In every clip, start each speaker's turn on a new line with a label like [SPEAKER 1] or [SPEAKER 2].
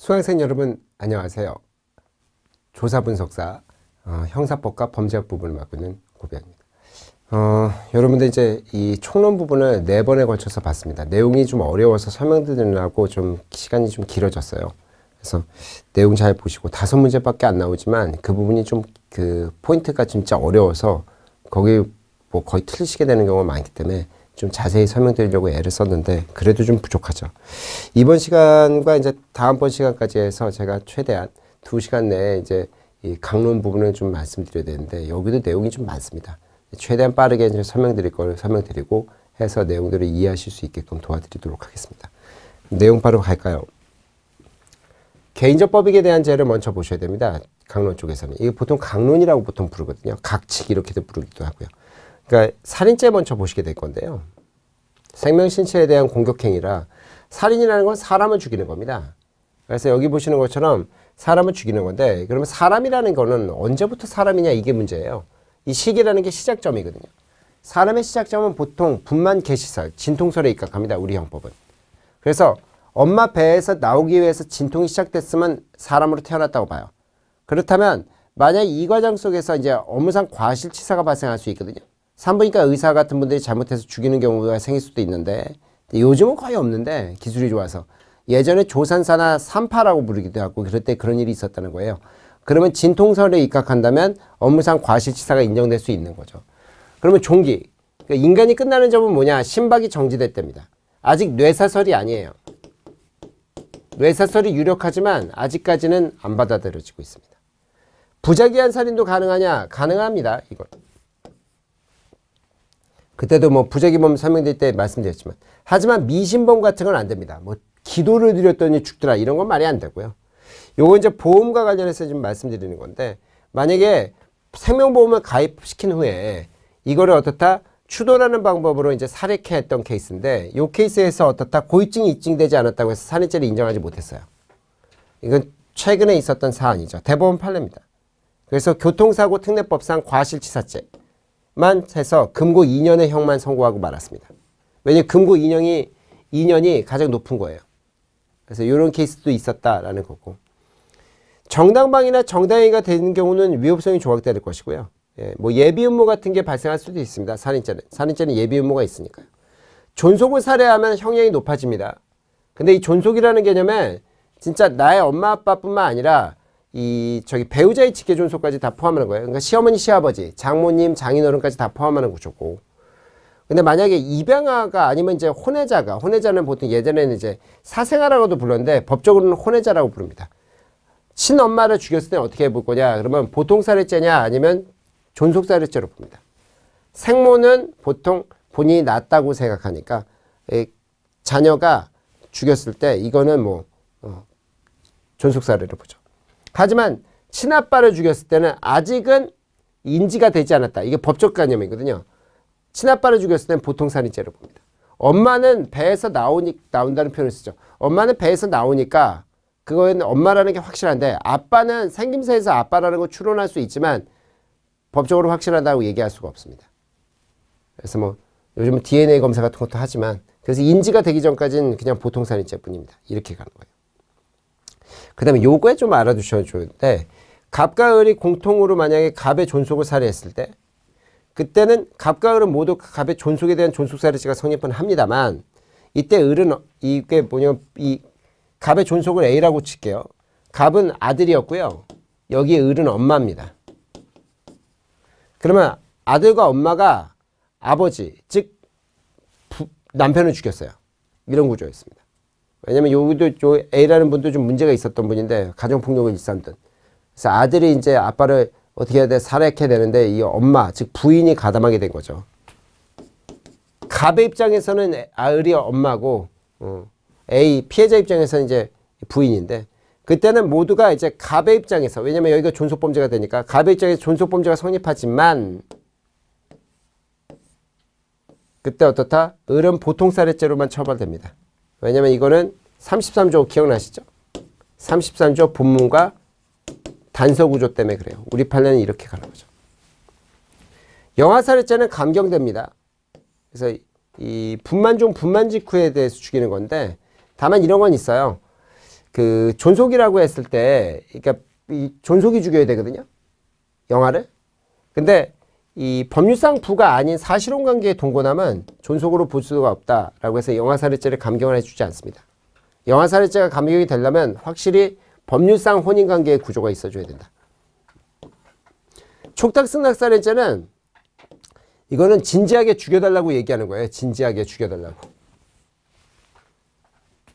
[SPEAKER 1] 수강생 여러분 안녕하세요. 조사분석사 어, 형사법과 범죄학 부분을 맡고 있는 고비아입니다. 어, 여러분들 이제 이 총론 부분을 네 번에 걸쳐서 봤습니다. 내용이 좀 어려워서 설명드리려고 좀 시간이 좀 길어졌어요. 그래서 내용 잘 보시고 다섯 문제밖에 안 나오지만 그 부분이 좀 그 포인트가 진짜 어려워서 거기 뭐 거의 틀리시게 되는 경우가 많기 때문에 좀 자세히 설명드리려고 애를 썼는데 그래도 좀 부족하죠. 이번 시간과 이제 다음번 시간까지 해서 제가 최대한 두 시간 내에 이제 이 강론 부분을 좀 말씀드려야 되는데 여기도 내용이 좀 많습니다. 최대한 빠르게 이제 설명드릴 걸 설명드리고 해서 내용들을 이해하실 수 있게끔 도와드리도록 하겠습니다. 내용 바로 갈까요? 개인적 법익에 대한 죄를 먼저 보셔야 됩니다. 강론 쪽에서는. 이게 보통 강론이라고 보통 부르거든요. 각칙 이렇게도 부르기도 하고요. 그러니까 살인죄 먼저 보시게 될 건데요. 생명신체에 대한 공격행위라 살인이라는 건 사람을 죽이는 겁니다. 그래서 여기 보시는 것처럼 사람을 죽이는 건데 그러면 사람이라는 거는 언제부터 사람이냐 이게 문제예요. 이 시기라는 게 시작점이거든요. 사람의 시작점은 보통 분만 개시설 진통설에 입각합니다. 우리 형법은. 그래서 엄마 배에서 나오기 위해서 진통이 시작됐으면 사람으로 태어났다고 봐요. 그렇다면 만약 이 과정 속에서 이제 업무상 과실치사가 발생할 수 있거든요. 산부인과 의사 같은 분들이 잘못해서 죽이는 경우가 생길 수도 있는데 요즘은 거의 없는데 기술이 좋아서 예전에 조산사나 산파라고 부르기도 하고 그럴 때 그런 일이 있었다는 거예요. 그러면 진통설에 입각한다면 업무상 과실치사가 인정될 수 있는 거죠. 그러면 종기, 그러니까 인간이 끝나는 점은 뭐냐? 심박이 정지됐답니다. 아직 뇌사설이 아니에요. 뇌사설이 유력하지만 아직까지는 안 받아들여지고 있습니다. 부작위한 살인도 가능하냐? 가능합니다. 이걸. 그때도 뭐 부재기범 설명될 때 말씀드렸지만 하지만 미신범 같은 건 안 됩니다. 뭐 기도를 드렸더니 죽더라 이런 건 말이 안 되고요. 요거 이제 보험과 관련해서 지금 말씀드리는 건데 만약에 생명보험을 가입시킨 후에 이거를 어떻다 추도라는 방법으로 이제 살해케 했던 케이스인데 요 케이스에서 어떻다 고의증이 입증되지 않았다고 해서 살인죄를 인정하지 못했어요. 이건 최근에 있었던 사안이죠. 대법원 판례입니다. 그래서 교통사고 특례법상 과실치사죄 만 해서 금고 2년의 형만 선고하고 말았습니다. 왜냐면 금고 2년이 2년이 가장 높은 거예요. 그래서 이런 케이스도 있었다라는 거고 정당방위나 정당행위가 되는 경우는 위협성이 조각될 것이고요. 예, 뭐 예비 음모 같은 게 발생할 수도 있습니다. 살인죄는 살인죄는 예비 음모가 있으니까요. 존속을 살해하면 형량이 높아집니다. 근데 이 존속이라는 개념에 진짜 나의 엄마 아빠뿐만 아니라 이 저기 배우자의 직계 존속까지 다 포함하는 거예요. 그러니까 시어머니, 시아버지, 장모님, 장인어른까지 다 포함하는 구조고. 근데 만약에 입양아가 아니면 이제 혼외자가 혼외자는 보통 예전에는 이제 사생아라고도 불렀는데 법적으로는 혼외자라고 부릅니다. 친엄마를 죽였을 때 어떻게 볼 거냐? 그러면 보통 살해죄냐 아니면 존속 살해죄로 봅니다. 생모는 보통 본인이 낫다고 생각하니까 자녀가 죽였을 때 이거는 뭐 어, 존속 살해를 보죠. 하지만 친아빠를 죽였을 때는 아직은 인지가 되지 않았다. 이게 법적 개념이거든요 친아빠를 죽였을 때는 보통 살인죄로 봅니다. 엄마는 배에서 나오니, 나온다는 표현을 쓰죠. 엄마는 배에서 나오니까 그거는 엄마라는 게 확실한데 아빠는 생김새에서 아빠라는 걸 추론할 수 있지만 법적으로 확실하다고 얘기할 수가 없습니다. 그래서 뭐 요즘은 DNA 검사 같은 것도 하지만 그래서 인지가 되기 전까지는 그냥 보통 살인죄뿐입니다. 이렇게 가는 거예요. 그 다음에 요거에 좀 알아두셔야 좋은데 갑과 을이 공통으로 만약에 갑의 존속을 살해했을 때 그때는 갑과 을은 모두 갑의 존속에 대한 존속사해죄가 성립은 합니다만 이때 을은 이게 뭐냐면 이 갑의 존속을 A라고 칠게요. 갑은 아들이었고요. 여기에 을은 엄마입니다. 그러면 아들과 엄마가 아버지 즉 부, 남편을 죽였어요. 이런 구조였습니다. 왜냐면 여기도 요 A라는 분도 좀 문제가 있었던 분인데 가정폭력을 일삼던. 그래서 아들이 이제 아빠를 어떻게 해야 돼? 살해해야 되는데 이 엄마, 즉 부인이 가담하게 된 거죠. 갑의 입장에서는 아을이 엄마고 어, A 피해자 입장에서는 이제 부인인데 그때는 모두가 이제 갑의 입장에서 왜냐면 여기가 존속범죄가 되니까 갑의 입장에서 존속범죄가 성립하지만 그때 어떻다? 을은 보통 살해죄로만 처벌됩니다. 왜냐면 이거는 33조 기억나시죠? 33조 본문과 단서구조 때문에 그래요. 우리 판례는 이렇게 가는 거죠. 영화살해죄는 감경됩니다. 그래서 이 분만종 분만 직후에 대해서 죽이는 건데 다만 이런 건 있어요. 그 존속이라고 했을 때 그러니까 이 존속이 죽여야 되거든요. 영화를. 근데 이 법률상 부가 아닌 사실혼 관계에 동거남은 존속으로 볼 수가 없다라고 해서 영화살해죄를 감경을 해주지 않습니다. 영아살해죄가 감형이 되려면 확실히 법률상 혼인관계의 구조가 있어줘야 된다. 촉탁승낙살해죄는 이거는 진지하게 죽여달라고 얘기하는 거예요. 진지하게 죽여달라고.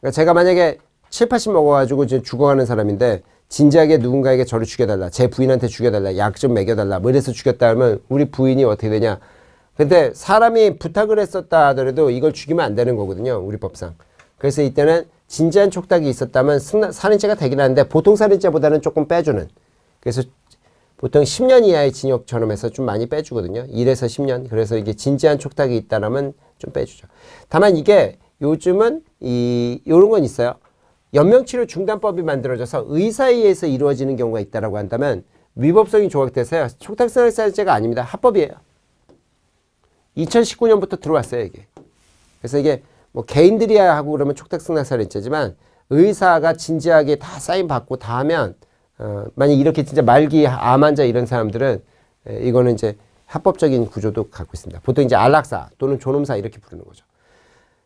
[SPEAKER 1] 그러니까 제가 만약에 7, 80 먹어가지고 지금 죽어가는 사람인데 진지하게 누군가에게 저를 죽여달라. 제 부인한테 죽여달라. 약 좀 먹여달라. 뭐 이래서 죽였다 하면 우리 부인이 어떻게 되냐. 근데 사람이 부탁을 했었다 하더라도 이걸 죽이면 안 되는 거거든요. 우리 법상. 그래서 이때는 진지한 촉탁이 있었다면 승나, 살인죄가 되긴 하는데 보통 살인죄보다는 조금 빼주는 그래서 보통 10년 이하의 징역 전험에서 좀 많이 빼주거든요. 1에서 10년. 그래서 이게 진지한 촉탁이 있다라면 좀 빼주죠. 다만 이게 요즘은 이 요런 건 있어요. 연명치료 중단법이 만들어져서 의사에 의해서 이루어지는 경우가 있다라고 한다면 위법성이 조각돼서요. 촉탁살인죄가 아닙니다. 합법이에요. 2019년부터 들어왔어요, 이게. 그래서 이게 뭐 개인들이야 하고 그러면 촉탁승낙살인죄지만 의사가 진지하게 다 사인 받고 다 하면 어, 만약 이렇게 진짜 말기 암 환자 이런 사람들은 에, 이거는 이제 합법적인 구조도 갖고 있습니다. 보통 이제 안락사 또는 존엄사 이렇게 부르는 거죠.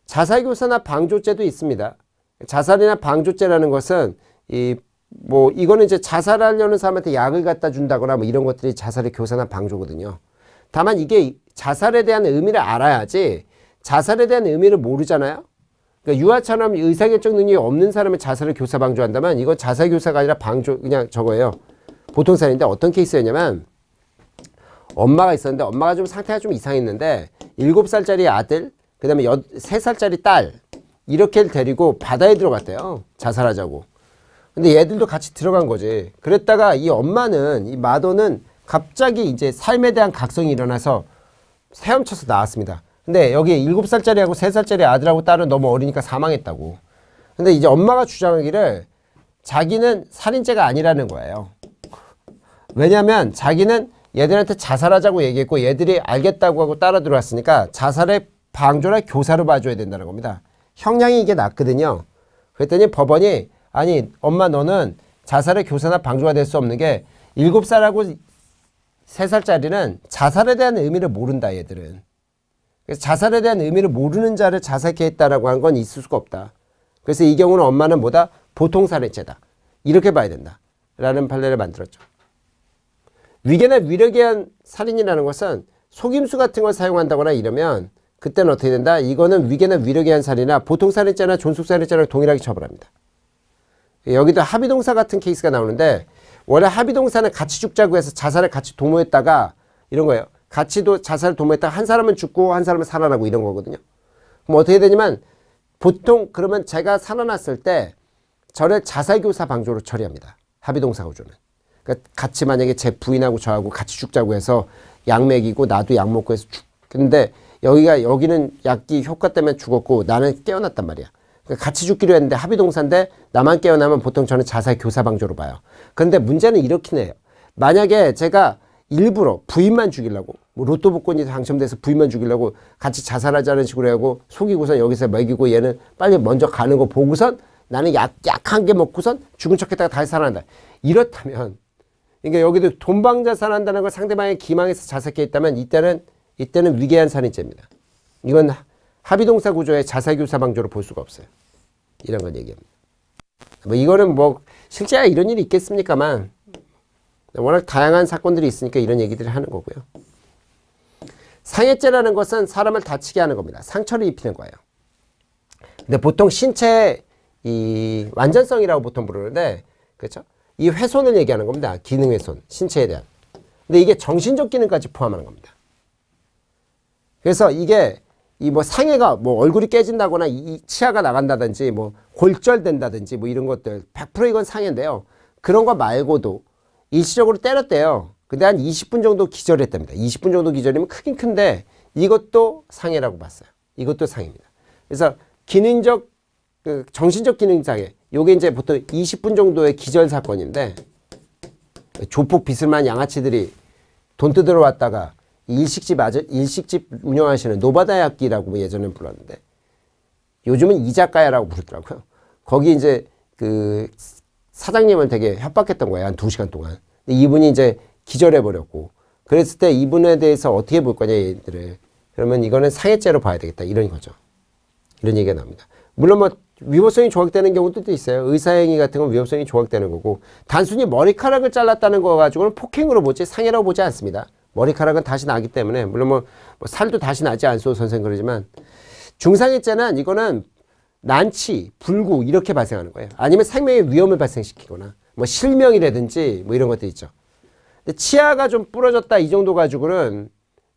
[SPEAKER 1] 자살교사나 방조죄도 있습니다. 자살이나 방조죄라는 것은 이 뭐 이거는 이제 자살하려는 사람한테 약을 갖다 준다거나 뭐 이런 것들이 자살의 교사나 방조거든요. 다만 이게 자살에 대한 의미를 알아야지 자살에 대한 의미를 모르잖아요. 그러니까 유아처럼 의사결정 능력이 없는 사람의 자살을 교사 방조한다면 이건 자살 교사가 아니라 방조 그냥 저거예요. 보통 사례인데 어떤 케이스였냐면 엄마가 있었는데 엄마가 좀 상태가 좀 이상했는데 일곱 살짜리 아들 그다음에 세 살짜리 딸 이렇게 데리고 바다에 들어갔대요. 자살하자고. 근데 얘들도 같이 들어간 거지. 그랬다가 이 엄마는 이 마더는 갑자기 이제 삶에 대한 각성이 일어나서 헤엄쳐서 나왔습니다. 근데 여기 7살짜리하고 3살짜리 아들하고 딸은 너무 어리니까 사망했다고. 근데 이제 엄마가 주장하기를 자기는 살인죄가 아니라는 거예요. 왜냐면 자기는 얘들한테 자살하자고 얘기했고 얘들이 알겠다고 하고 따라 들어왔으니까 자살의 방조나 교사로 봐줘야 된다는 겁니다. 형량이 이게 낮거든요. 그랬더니 법원이 아니 엄마 너는 자살의 교사나 방조가 될 수 없는 게 7살하고 3살짜리는 자살에 대한 의미를 모른다 얘들은. 그래서 자살에 대한 의미를 모르는 자를 자살케 했다라고 한 건 있을 수가 없다. 그래서 이 경우는 엄마는 뭐다? 보통 살해죄다. 이렇게 봐야 된다. 라는 판례를 만들었죠. 위계나 위력에 한 살인이라는 것은 속임수 같은 걸 사용한다거나 이러면 그때는 어떻게 된다? 이거는 위계나 위력에 한 살인이나 보통 살인죄나 존속 살인죄랑 동일하게 처벌합니다. 여기도 합의동사 같은 케이스가 나오는데 원래 합의동사는 같이 죽자고 해서 자살을 같이 도모했다가 이런 거예요. 같이 도, 자살 을 도모했다가 한 사람은 죽고 한 사람은 살아나고 이런 거거든요. 그럼 어떻게 되냐면 보통 그러면 제가 살아났을 때 저를 자살교사 방조로 처리합니다. 합의동사 구조는. 그러니까 같이 만약에 제 부인하고 저하고 같이 죽자고 해서 약 먹이고 나도 약 먹고 해서 죽. 근데 여기가 여기는 약기 효과 때문에 죽었고 나는 깨어났단 말이야. 그러니까 같이 죽기로 했는데 합의동사인데 나만 깨어나면 보통 저는 자살 교사 방조로 봐요. 그런데 문제는 이렇긴 해요. 만약에 제가 일부러 부인만 죽이려고 뭐 로또 복권이 당첨돼서 부인만 죽이려고 같이 자살하자는 식으로 하고 속이고선 여기서 먹이고 얘는 빨리 먼저 가는 거 보고선 나는 약, 약한 게 먹고선 죽은 척 했다가 다시 살아난다. 이렇다면 그러니까 여기도 돈방 자살한다는 걸 상대방의 기망에서 자살해 있다면 이때는 이때는 위계한 살인죄입니다. 이건 합의동사 구조의 자살교사 방조로 볼 수가 없어요. 이런 걸 얘기합니다. 뭐 이거는 뭐 실제 이런 일이 있겠습니까만 워낙 다양한 사건들이 있으니까 이런 얘기들을 하는 거고요. 상해죄라는 것은 사람을 다치게 하는 겁니다. 상처를 입히는 거예요. 근데 보통 신체 이 완전성이라고 보통 부르는데 그렇죠? 이 훼손을 얘기하는 겁니다. 기능 훼손, 신체에 대한. 근데 이게 정신적 기능까지 포함하는 겁니다. 그래서 이게 이 뭐 상해가 뭐 얼굴이 깨진다거나 이 치아가 나간다든지 뭐 골절된다든지 뭐 이런 것들 100% 이건 상해인데요. 그런 거 말고도 일시적으로 때렸대요. 근데 한 20분 정도 기절했답니다. 20분 정도 기절이면 크긴 큰데 이것도 상해라고 봤어요. 이것도 상해입니다. 그래서 기능적, 그 정신적 기능 장애. 요게 이제 보통 20분 정도의 기절 사건인데 조폭 비슬만 양아치들이 돈 뜯으러 왔다가 일식집 아저 일식집 운영하시는 노바다야끼라고 예전에 불렀는데 요즘은 이자카야라고 부르더라고요. 거기 이제 그 사장님을 되게 협박했던 거예요. 한 두시간 동안. 이분이 이제 기절해버렸고 그랬을 때 이분에 대해서 어떻게 볼 거냐 얘들을 그러면 이거는 상해죄로 봐야 되겠다 이런 거죠. 이런 얘기가 나옵니다. 물론 뭐 위법성이 조각되는 경우도 있어요. 의사행위 같은 건 위법성이 조각되는 거고 단순히 머리카락을 잘랐다는 거 가지고는 폭행으로 보지 상해라고 보지 않습니다. 머리카락은 다시 나기 때문에 물론 뭐, 뭐 살도 다시 나지 않소 선생 님 그러지만 중상해죄는 이거는 난치, 불구 이렇게 발생하는 거예요. 아니면 생명의 위험을 발생시키거나 뭐 실명이라든지 뭐 이런 것들 있죠. 근데 치아가 좀 부러졌다 이 정도 가지고는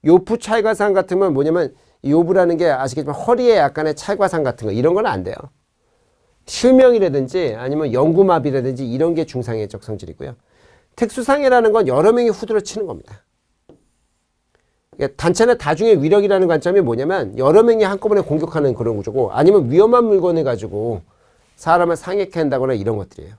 [SPEAKER 1] 요프 찰과상 같으면 뭐냐면 요부라는 게 아시겠지만 허리에 약간의 찰과상 같은 거 이런 건 안 돼요. 실명이라든지 아니면 연구마비라든지 이런 게 중상해적 성질이고요. 특수상해라는 건 여러 명이 후드러 치는 겁니다. 예, 단체나 다중의 위력이라는 관점이 뭐냐면 여러 명이 한꺼번에 공격하는 그런 구조고 아니면 위험한 물건을 가지고 사람을 상해케 한다거나 이런 것들이에요.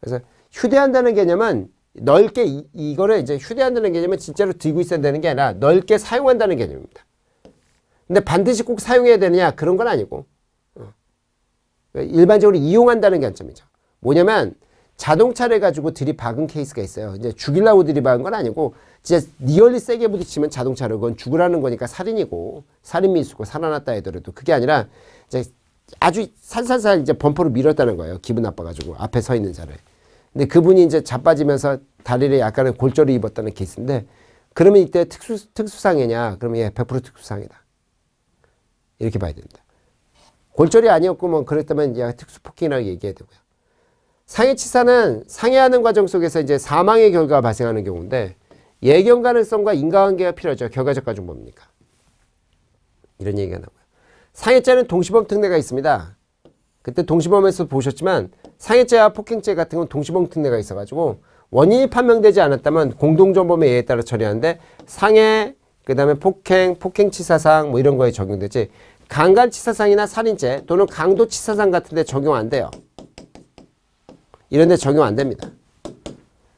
[SPEAKER 1] 그래서 휴대한다는 개념은 넓게 이, 거를 이제 휴대한다는 개념은 진짜로 들고 있어야 되는 게 아니라 넓게 사용한다는 개념입니다. 근데 반드시 꼭 사용해야 되느냐 그런 건 아니고 어, 일반적으로 이용한다는 관점이죠. 뭐냐면 자동차를 가지고 들이박은 케이스가 있어요. 이제 죽일라고 들이박은 건 아니고 진짜 리얼리 세게 부딪히면 자동차로 그건 죽으라는 거니까 살인이고 살인 미수고 살아났다 해더라도 그게 아니라 이제 아주 살살살 이제 범퍼로 밀었다는 거예요. 기분 나빠가지고 앞에 서 있는 자를. 근데 그분이 이제 자빠지면서 다리를 약간의 골절을 입었다는 케이스인데 그러면 이때 특수 특수상해냐? 그러면 예, 100% 특수상해다. 이렇게 봐야 됩니다. 골절이 아니었고 뭐 그랬다면 특수 폭행이라고 얘기해야 되고요. 상해치사는 상해하는 과정 속에서 이제 사망의 결과가 발생하는 경우인데 예견 가능성과 인과관계가 필요하죠. 결과적 과정 뭡니까? 이런 얘기가 나고요. 상해죄는 동시범 특례가 있습니다. 그때 동시범에서 보셨지만 상해죄와 폭행죄 같은 건 동시범 특례가 있어가지고 원인이 판명되지 않았다면 공동전범의 예에 따라 처리하는데 상해, 그 다음에 폭행, 폭행치사상 뭐 이런 거에 적용되지 강간치사상이나 살인죄 또는 강도치사상 같은 데 적용 안 돼요. 이런 데 적용 안 됩니다.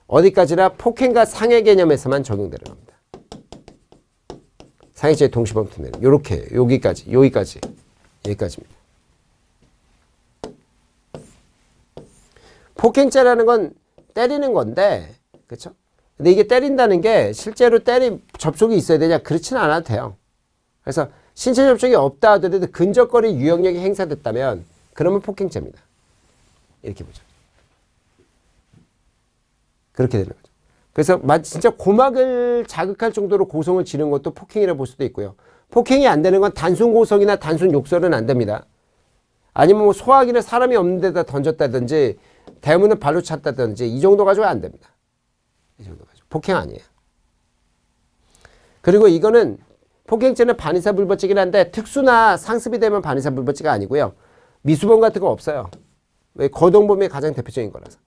[SPEAKER 1] 어디까지나 폭행과 상해 개념에서만 적용되는 겁니다. 상해죄 동시범죄는 이렇게 여기까지 여기까지 여기까지입니다. 폭행죄라는 건 때리는 건데 그렇죠? 근데 이게 때린다는 게 실제로 때린 접촉이 있어야 되냐 그렇진 않아도 돼요. 그래서 신체 접촉이 없다 하더라도 근접거리 유형력이 행사됐다면 그러면 폭행죄입니다. 이렇게 보죠. 그렇게 되는 거죠. 그래서 진짜 고막을 자극할 정도로 고성을 지른 것도 폭행이라 볼 수도 있고요. 폭행이 안 되는 건 단순 고성이나 단순 욕설은 안 됩니다. 아니면 뭐 소화기를 사람이 없는 데다 던졌다든지 대문을 발로 찼다든지 이 정도 가지고 안 됩니다. 이 정도 가지고 폭행 아니에요. 그리고 이거는 폭행죄는 반의사 불법죄긴 한데 특수나 상습이 되면 반의사 불법죄가 아니고요. 미수범 같은 거 없어요. 왜 거동범이 가장 대표적인 거라서.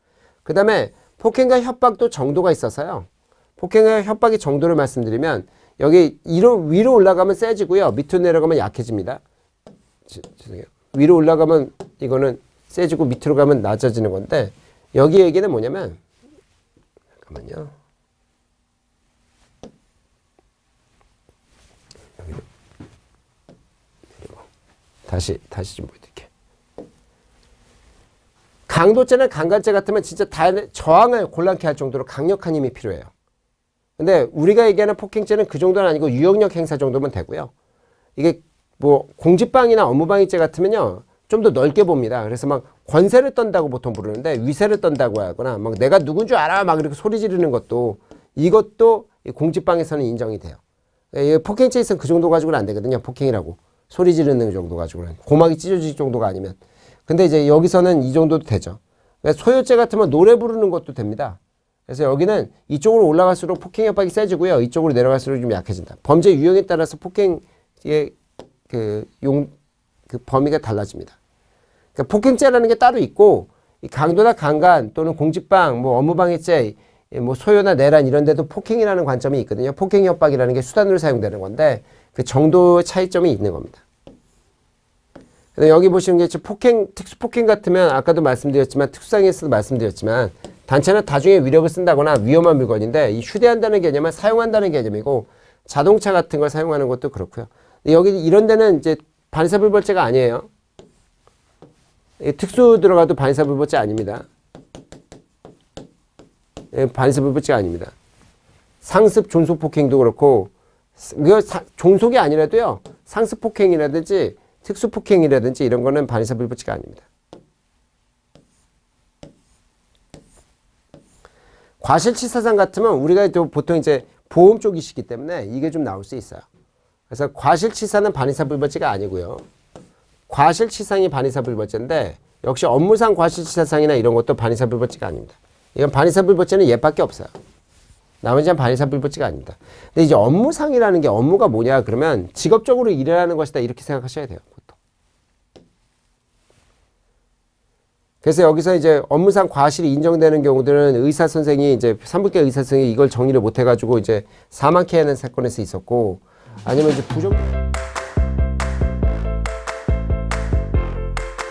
[SPEAKER 1] 그 다음에 폭행과 협박도 정도가 있어서요. 폭행과 협박의 정도를 말씀드리면 여기 위로, 위로 올라가면 세지고요. 밑으로 내려가면 약해집니다. 지, 죄송해요. 위로 올라가면 이거는 세지고 밑으로 가면 낮아지는 건데 여기 얘기는 뭐냐면 잠깐만요. 다시 다시 좀 보여드릴게요. 강도죄나 강간죄 같으면 진짜 다 저항을 곤란케 할 정도로 강력한 힘이 필요해요. 근데 우리가 얘기하는 폭행죄는 그 정도는 아니고 유역력 행사 정도면 되고요. 이게 뭐 공지방이나 업무방해죄 같으면요. 좀 더 넓게 봅니다. 그래서 막 권세를 떤다고 보통 부르는데 위세를 떤다고 하거나 막 내가 누군 줄 알아 막 이렇게 소리 지르는 것도 이것도 공지방에서는 인정이 돼요. 예, 폭행죄에서는 그 정도 가지고는 안 되거든요. 폭행이라고. 소리 지르는 정도 가지고는. 고막이 찢어질 정도가 아니면. 근데 이제 여기서는 이 정도도 되죠. 그러니까 소요죄 같으면 노래 부르는 것도 됩니다. 그래서 여기는 이쪽으로 올라갈수록 폭행 협박이 세지고요. 이쪽으로 내려갈수록 좀 약해진다. 범죄 유형에 따라서 폭행의 그 용, 그 범위가 달라집니다. 그러니까 폭행죄라는 게 따로 있고 강도나 강간 또는 공직방, 뭐 업무방해죄, 뭐 소요나 내란 이런 데도 폭행이라는 관점이 있거든요. 폭행 협박이라는 게 수단으로 사용되는 건데 그정도 차이점이 있는 겁니다. 여기 보시는 게 폭행, 특수 폭행 같으면 아까도 말씀드렸지만 특수상에서도 말씀드렸지만 단체는 다중의 위력을 쓴다거나 위험한 물건인데 이 휴대한다는 개념은 사용한다는 개념이고 자동차 같은 걸 사용하는 것도 그렇고요. 여기 이런 데는 이제 반사불벌죄가 아니에요. 특수 들어가도 반사불벌죄 아닙니다. 예, 반사불벌죄가 아닙니다. 상습 존속 폭행도 그렇고 그 사, 종속이 아니라도요. 상습 폭행이라든지 특수폭행이라든지 이런 거는 반의사불법칙가 아닙니다. 과실치사상 같으면 우리가 또 보통 이제 보험 쪽이시기 때문에 이게 좀 나올 수 있어요. 그래서 과실치사는 반의사불법죄가 아니고요. 과실치상이 반의사불법죄인데 역시 업무상 과실치사상이나 이런 것도 반의사불법죄가 아닙니다. 이건 반의사불법죄는 얘밖에 없어요. 나머지는 반의사불법죄가 아닙니다. 근데 이제 업무상이라는 게 업무가 뭐냐 그러면 직업적으로 일을 하는 것이다 이렇게 생각하셔야 돼요. 그래서 여기서 이제 업무상 과실이 인정되는 경우들은 의사 선생이 이제 산부인 의사 선생이 이걸 정리를 못 해가지고 이제 사망케 하는 사건에서 있었고 아니면 이제 부정.